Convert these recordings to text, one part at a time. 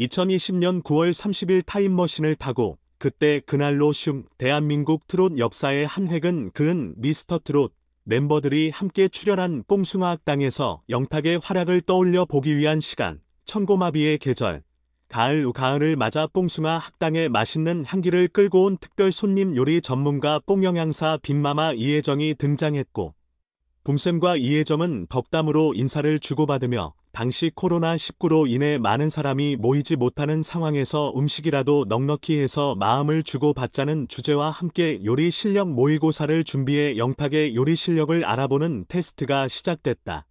2020년 9월 30일 타임머신을 타고 그때 그날로 슝 대한민국 트롯 역사의 한 획은 그은 미스터 트롯 멤버들이 함께 출연한 뽕숭아 학당에서 영탁의 활약을 떠올려 보기 위한 시간 천고마비의 계절 가을 우 가을을 맞아 뽕숭아 학당의 맛있는 향기를 끌고 온 특별 손님 요리 전문가 뽕영양사 빈마마 이혜정이 등장했고 붐쌤과 이혜정은 덕담으로 인사를 주고받으며 당시 코로나19로 인해 많은 사람이 모이지 못하는 상황에서 음식이라도 넉넉히 해서 마음을 주고받자는 주제와 함께 요리 실력 모의고사를 준비해 영탁의 요리 실력을 알아보는 테스트가 시작됐다.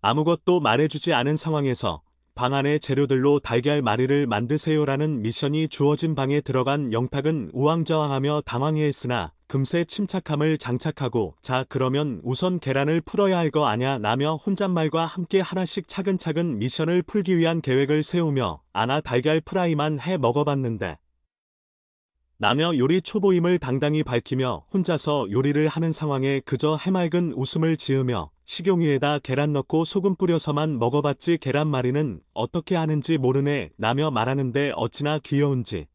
아무것도 말해주지 않은 상황에서 방안에 재료들로 달걀 마리를 만드세요라는 미션이 주어진 방에 들어간 영탁은 우왕좌왕하며 당황해 했으나 금세 침착함을 장착하고 자 그러면 우선 계란을 풀어야 할 거 아냐 라며 혼잣말과 함께 하나씩 차근차근 미션을 풀기 위한 계획을 세우며 아나 달걀 프라이만 해 먹어봤는데 라며 요리 초보임을 당당히 밝히며 혼자서 요리를 하는 상황에 그저 해맑은 웃음을 지으며 식용유에다 계란 넣고 소금 뿌려서만 먹어봤지 계란말이는 어떻게 하는지 모르네 라며 말하는데 어찌나 귀여운지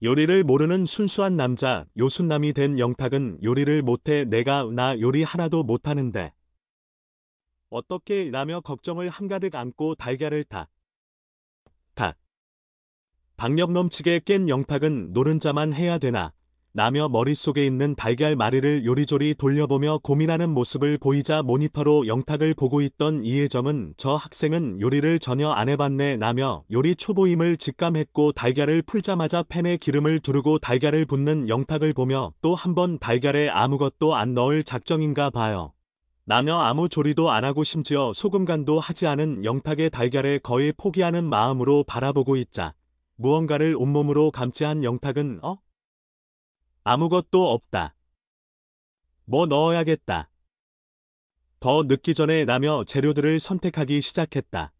요리를 모르는 순수한 남자 요순남이 된 영탁은 요리를 못해 내가 나 요리 하나도 못하는데 어떻게 라며 걱정을 한가득 안고 달걀을 타. 타. 박력 넘치게 깬 영탁은 노른자만 해야 되나. 나며 머릿속에 있는 달걀 마리를 요리조리 돌려보며 고민하는 모습을 보이자 모니터로 영탁을 보고 있던 이혜점은 저 학생은 요리를 전혀 안 해봤네 나며 요리 초보임을 직감했고 달걀을 풀자마자 팬에 기름을 두르고 달걀을 붓는 영탁을 보며 또 한번 달걀에 아무것도 안 넣을 작정인가 봐요. 나며 아무 조리도 안 하고 심지어 소금 간도 하지 않은 영탁의 달걀에 거의 포기하는 마음으로 바라보고 있자 무언가를 온몸으로 감지한 영탁은 어? 아무것도 없다. 뭐 넣어야겠다. 더 늦기 전에 나며 재료들을 선택하기 시작했다.